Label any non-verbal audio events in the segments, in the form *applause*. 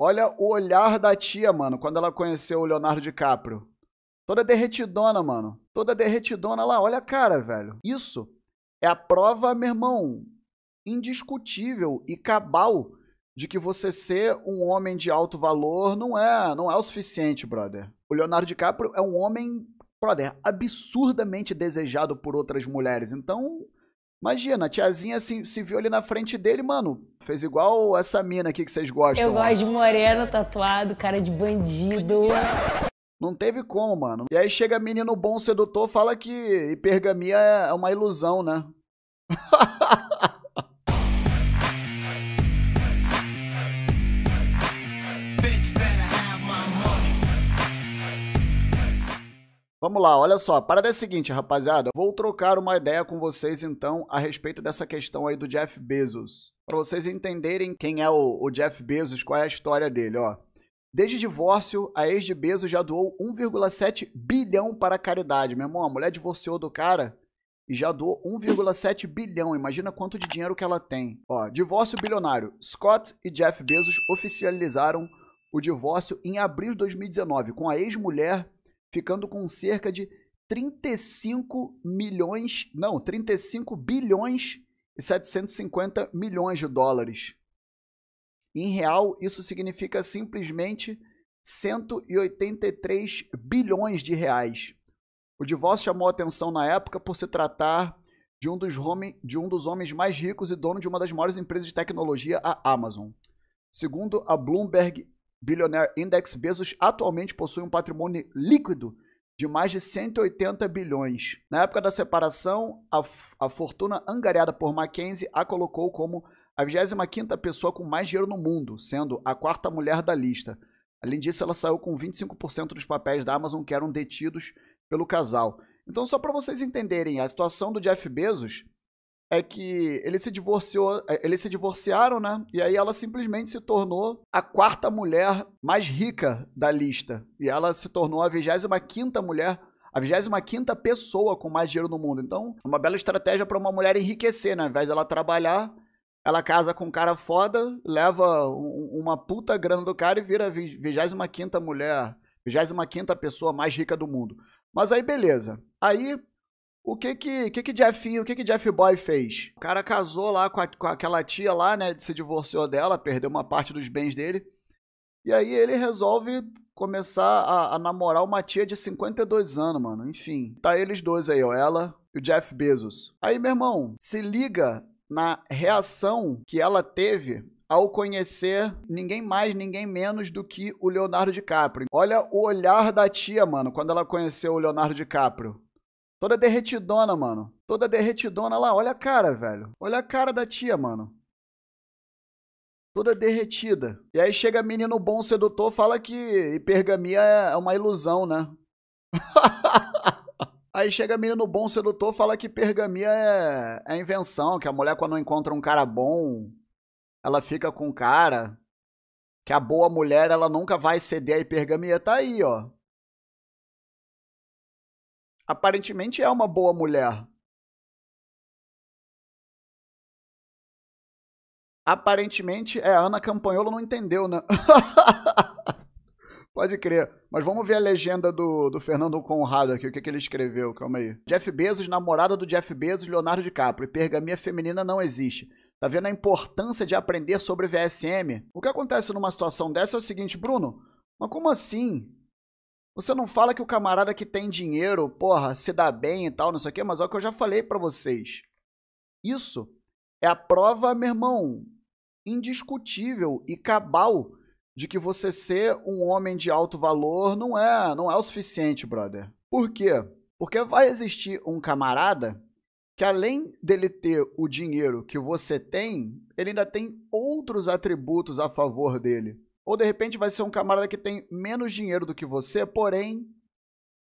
Olha o olhar da tia, mano, quando ela conheceu o Leonardo DiCaprio. Toda derretidona, mano. Toda derretidona lá. Olha a cara, velho. Isso é a prova, meu irmão, indiscutível e cabal de que você ser um homem de alto valor não é, não é o suficiente, brother. O Leonardo DiCaprio é um homem, brother, absurdamente desejado por outras mulheres. Então, Imagina, a tiazinha se, se viu ali na frente dele, mano. Fez igual essa mina aqui que vocês gostam. Eu gosto de moreno tatuado, cara de bandido. Não teve como, mano. E aí chega menino bom sedutor, fala que hipergamia é uma ilusão, né? *laughs* Vamos lá, olha só. A parada é a seguinte, rapaziada. Vou trocar uma ideia com vocês, então, a respeito dessa questão aí do Jeff Bezos. Para vocês entenderem quem é o, o Jeff Bezos, qual é a história dele, ó. Desde divórcio, a ex de Bezos já doou 1,7 bilhão para a caridade. Meu irmão, a mulher divorciou do cara e já doou 1,7 bilhão. Imagina quanto de dinheiro que ela tem. Ó, divórcio bilionário. Scott e Jeff Bezos oficializaram o divórcio em abril de 2019, com a ex-mulher ficando com cerca de 35 milhões, não, 35 bilhões e 750 milhões de dólares. Em real, isso significa simplesmente 183 bilhões de reais. O divórcio chamou atenção na época por se tratar de um, dos de um dos homens mais ricos e dono de uma das maiores empresas de tecnologia, a Amazon. Segundo a Bloomberg Billionaire Index, Bezos atualmente possui um patrimônio líquido de mais de 180 bilhões. Na época da separação, a, a fortuna angariada por Mackenzie a colocou como a 25ª pessoa com mais dinheiro no mundo, sendo a quarta mulher da lista. Além disso, ela saiu com 25% dos papéis da Amazon que eram detidos pelo casal. Então, só para vocês entenderem, a situação do Jeff Bezos é que ele se divorciou, é, eles se divorciaram, né? E aí ela simplesmente se tornou a quarta mulher mais rica da lista. E ela se tornou a 25 quinta mulher a 25 pessoa com mais dinheiro no mundo. Então, é uma bela estratégia para uma mulher enriquecer, né? Ao invés dela trabalhar, ela casa com um cara foda, leva uma puta grana do cara e vira a 25 mulher, 25 pessoa mais rica do mundo. Mas aí, beleza. Aí o que que, que, que Jeffinho, o que que Jeff Boy fez? O cara casou lá com, a, com aquela tia lá, né? Se divorciou dela, perdeu uma parte dos bens dele. E aí ele resolve começar a, a, namorar uma tia de 52 anos, mano. Enfim, tá eles dois aí, ó, ela e o Jeff Bezos. Aí, meu irmão, se liga na reação que ela teve ao conhecer ninguém mais, ninguém menos do que o Leonardo DiCaprio. Olha o olhar da tia, mano, quando ela conheceu o Leonardo DiCaprio. Toda derretidona, mano. Toda derretidona lá. Olha a cara, velho. Olha a cara da tia, mano. Toda derretida. E aí chega menino bom sedutor, fala que hipergamia é, é uma ilusão, né? *laughs* aí chega menino bom sedutor, fala que hipergamia é, é invenção, que a mulher quando encontra um cara bom, ela fica com o cara. Que a boa mulher, ela nunca vai ceder à hipergamia. Tá aí, ó aparentemente é uma boa mulher. Aparentemente, é, Ana Campanholo não entendeu, né? *laughs* Pode crer. Mas vamos ver a legenda do, do Fernando Conrado aqui, o que, que ele escreveu, calma aí. Jeff Bezos, namorada do Jeff Bezos, Leonardo DiCaprio. Pergamia feminina não existe. Tá vendo a importância de aprender sobre VSM? O que acontece numa situação dessa é o seguinte, Bruno, mas como assim? Você não fala que o camarada que tem dinheiro, porra, se dá bem e tal, não sei o quê, mas olha é o que eu já falei para vocês. Isso é a prova, meu irmão, indiscutível e cabal de que você ser um homem de alto valor não é, não é o suficiente, brother. Por quê? Porque vai existir um camarada que além dele ter o dinheiro que você tem, ele ainda tem outros atributos a favor dele. Ou de repente vai ser um camarada que tem menos dinheiro do que você, porém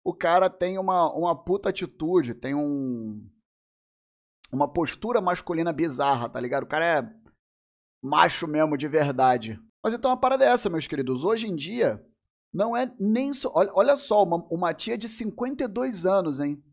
o cara tem uma, uma puta atitude, tem um. Uma postura masculina bizarra, tá ligado? O cara é macho mesmo, de verdade. Mas então a parada é essa, meus queridos. Hoje em dia, não é nem só. Olha, olha, só, uma, uma tia de 52 anos, hein?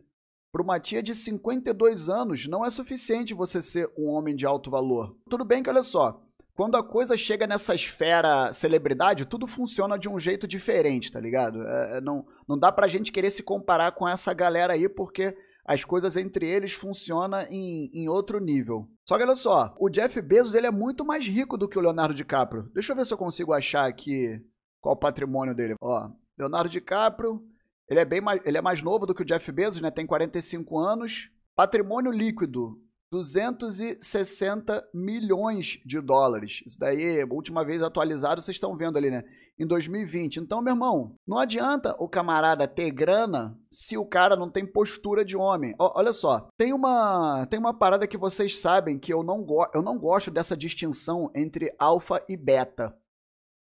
Para uma tia de 52 anos, não é suficiente você ser um homem de alto valor. Tudo bem que, olha só, quando a coisa chega nessa esfera celebridade, tudo funciona de um jeito diferente, tá ligado? É, é, não, não dá pra gente querer se comparar com essa galera aí, porque as coisas entre eles funcionam em, em outro nível. Só que olha só, o Jeff Bezos ele é muito mais rico do que o Leonardo DiCaprio. Deixa eu ver se eu consigo achar aqui qual o patrimônio dele. Ó, Leonardo DiCaprio, ele é, bem mais, ele é mais novo do que o Jeff Bezos, né? Tem 45 anos. Patrimônio líquido, 260 milhões de dólares. Isso daí, última vez atualizado, vocês estão vendo ali, né? Em 2020. Então, meu irmão, não adianta o camarada ter grana se o cara não tem postura de homem. O, olha só, tem uma, tem uma parada que vocês sabem que eu não, go eu não gosto dessa distinção entre alfa e beta.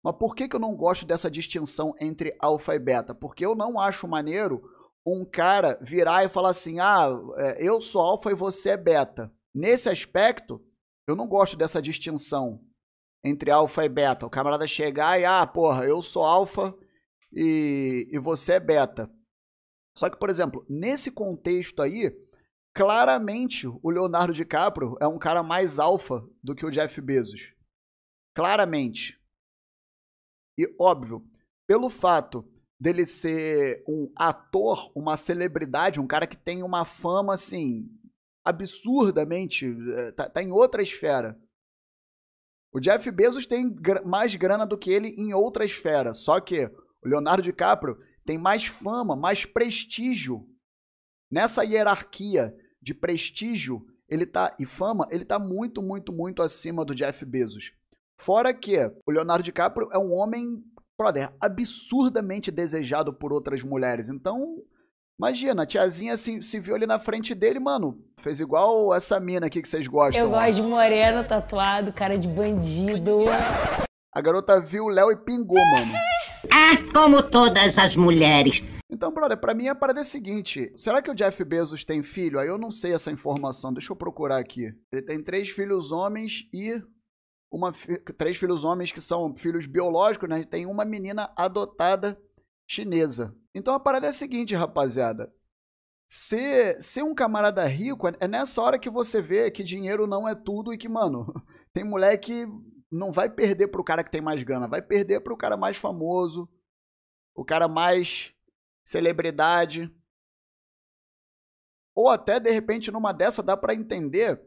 Mas por que, que eu não gosto dessa distinção entre alfa e beta? Porque eu não acho maneiro um cara virar e falar assim: ah, é, eu sou alfa e você é beta. Nesse aspecto, eu não gosto dessa distinção entre alfa e beta. O camarada chegar e, ah, porra, eu sou alfa e, e você é beta. Só que, por exemplo, nesse contexto aí, claramente o Leonardo DiCaprio é um cara mais alfa do que o Jeff Bezos. Claramente. E óbvio, pelo fato dele ser um ator, uma celebridade, um cara que tem uma fama assim absurdamente, eh, tá, tá em outra esfera. O Jeff Bezos tem gr mais grana do que ele em outra esfera, só que o Leonardo DiCaprio tem mais fama, mais prestígio. Nessa hierarquia de prestígio, ele tá e fama, ele tá muito, muito, muito acima do Jeff Bezos. Fora que o Leonardo DiCaprio é um homem brother, absurdamente desejado por outras mulheres. Então, imagina, a tiazinha se, se viu ali na frente dele, mano, fez igual essa mina aqui que vocês gostam. Eu gosto de moreno, tatuado, cara de bandido. A garota viu o Léo e pingou, mano. É como todas as mulheres. Então, brother, pra mim a parada é a seguinte: será que o Jeff Bezos tem filho? Aí eu não sei essa informação, deixa eu procurar aqui. Ele tem três filhos homens e uma, três filhos homens que são filhos biológicos, né? Tem uma menina adotada chinesa. Então a parada é a seguinte, rapaziada. Ser, ser um camarada rico é, é nessa hora que você vê que dinheiro não é tudo e que, mano, *laughs* tem moleque não vai perder pro cara que tem mais grana, vai perder pro cara mais famoso, o cara mais celebridade. Ou até, de repente, numa dessa dá para entender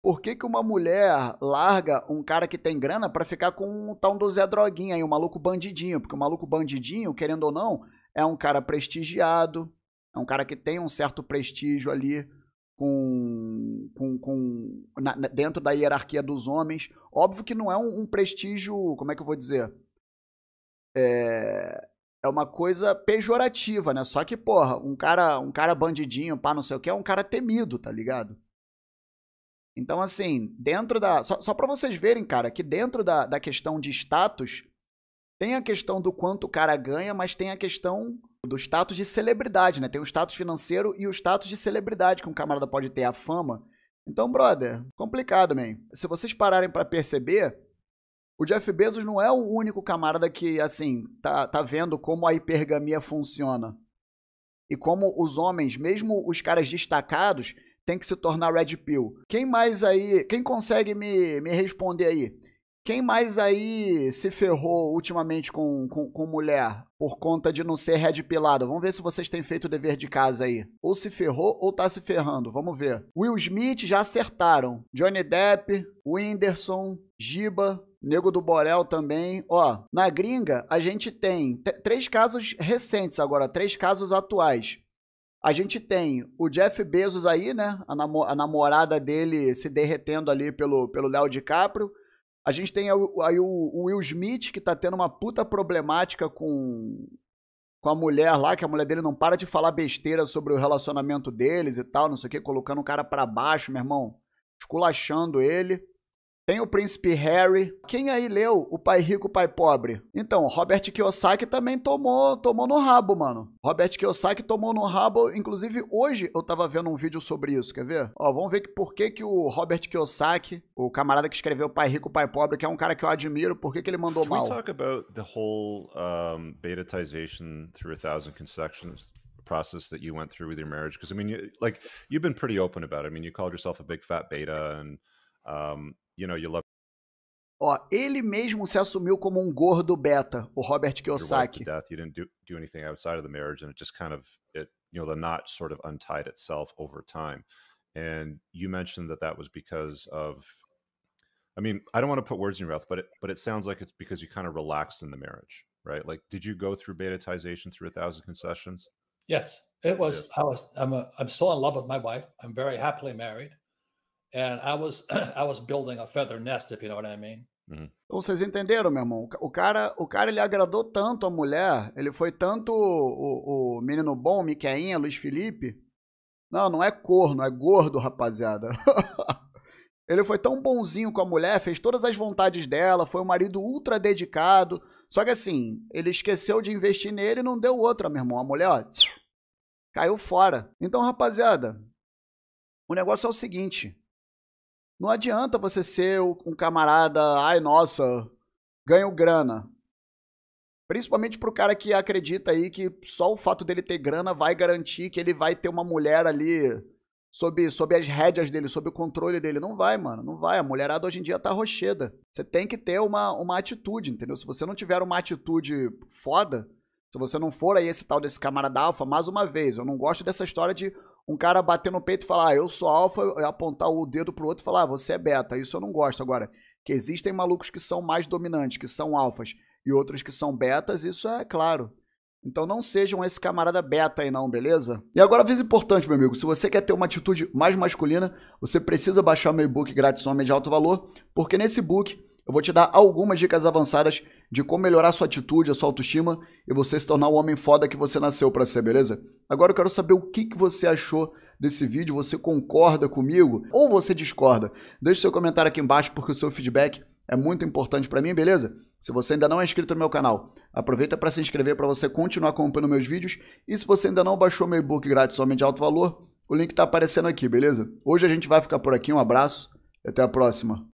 por que, que uma mulher larga um cara que tem grana para ficar com um tal do Zé Droguinha aí, um maluco bandidinho? Porque o maluco bandidinho, querendo ou não, é um cara prestigiado, é um cara que tem um certo prestígio ali com, com, com na, dentro da hierarquia dos homens. Óbvio que não é um, um prestígio, como é que eu vou dizer? É, é uma coisa pejorativa, né? Só que, porra, um cara, um cara bandidinho, pá, não sei o que, é um cara temido, tá ligado? Então, assim, dentro da. Só, só para vocês verem, cara, que dentro da, da questão de status, tem a questão do quanto o cara ganha, mas tem a questão do status de celebridade, né? Tem o status financeiro e o status de celebridade que um camarada pode ter, a fama. Então, brother, complicado, man. Se vocês pararem para perceber, o Jeff Bezos não é o único camarada que, assim, tá, tá vendo como a hipergamia funciona. E como os homens, mesmo os caras destacados, tem que se tornar Red Pill. Quem mais aí, quem consegue me, me responder aí? Quem mais aí se ferrou ultimamente com, com, com mulher por conta de não ser red pilado? Vamos ver se vocês têm feito o dever de casa aí. Ou se ferrou ou tá se ferrando. Vamos ver. Will Smith já acertaram. Johnny Depp, Whindersson, Giba, Nego do Borel também. Ó, na gringa a gente tem três casos recentes agora, três casos atuais. A gente tem o Jeff Bezos aí, né? A, a namorada dele se derretendo ali pelo, pelo Léo DiCaprio. A gente tem aí o Will Smith, que tá tendo uma puta problemática com, com a mulher lá, que a mulher dele não para de falar besteira sobre o relacionamento deles e tal, não sei o quê colocando o cara para baixo, meu irmão, esculachando ele. Tem o Príncipe Harry. Quem aí leu O Pai Rico, Pai Pobre? Então, Robert Kiyosaki também tomou, tomou no rabo, mano. Robert Kiyosaki tomou no rabo, inclusive hoje eu tava vendo um vídeo sobre isso, quer ver? Ó, vamos ver que, por que que o Robert Kiyosaki, o camarada que escreveu O Pai Rico, Pai Pobre, que é um cara que eu admiro, por que que ele mandou mal? Can we talk about the whole um, betatization through a thousand concessions? process that you went through with your marriage because i mean you, like you've been pretty open about it i mean you called yourself a big fat beta and um, you know, you love. Ó, ele mesmo se assumiu como um gordo beta, o Robert Kiyosaki. Death, you didn't do, do anything outside of the marriage, and it just kind of it, you know, the knot sort of untied itself over time. And you mentioned that that was because of, I mean, I don't want to put words in your mouth, but it, but it sounds like it's because you kind of relaxed in the marriage, right? Like, did you go through betatization through a thousand concessions? Yes, it was. Yes. I was. I'm. A, I'm still in love with my wife. I'm very happily married. and I was *clears throat* I was building a feather nest, if you know what I mean. Uhum. Então vocês entenderam, meu irmão? O cara, o cara ele agradou tanto a mulher, ele foi tanto o, o, o menino bom, Miqueinha, Luiz Felipe. Não, não é corno, é gordo, rapaziada. *laughs* ele foi tão bonzinho com a mulher, fez todas as vontades dela, foi um marido ultra dedicado. Só que assim, ele esqueceu de investir nele e não deu outra, meu irmão. A mulher, ó, caiu fora. Então, rapaziada, o negócio é o seguinte: não adianta você ser um camarada, ai nossa, ganho grana. Principalmente pro cara que acredita aí que só o fato dele ter grana vai garantir que ele vai ter uma mulher ali sob, sob as rédeas dele, sob o controle dele. Não vai, mano, não vai. A mulherada hoje em dia tá rocheda. Você tem que ter uma, uma atitude, entendeu? Se você não tiver uma atitude foda, se você não for aí esse tal desse camarada alfa, mais uma vez, eu não gosto dessa história de um cara bater no peito e falar, ah, eu sou alfa, apontar o dedo pro outro e falar, ah, você é beta. Isso eu não gosto. Agora, que existem malucos que são mais dominantes, que são alfas, e outros que são betas, isso é claro. Então não sejam esse camarada beta aí não, beleza? E agora aviso importante, meu amigo, se você quer ter uma atitude mais masculina, você precisa baixar meu e-book grátis Homem de Alto Valor, porque nesse book eu vou te dar algumas dicas avançadas de como melhorar sua atitude, a sua autoestima e você se tornar o homem foda que você nasceu para ser, beleza? Agora eu quero saber o que, que você achou desse vídeo, você concorda comigo ou você discorda? Deixe seu comentário aqui embaixo porque o seu feedback é muito importante para mim, beleza? Se você ainda não é inscrito no meu canal, aproveita para se inscrever para você continuar acompanhando meus vídeos. E se você ainda não baixou meu e-book grátis Homem de Alto Valor, o link está aparecendo aqui, beleza? Hoje a gente vai ficar por aqui, um abraço e até a próxima.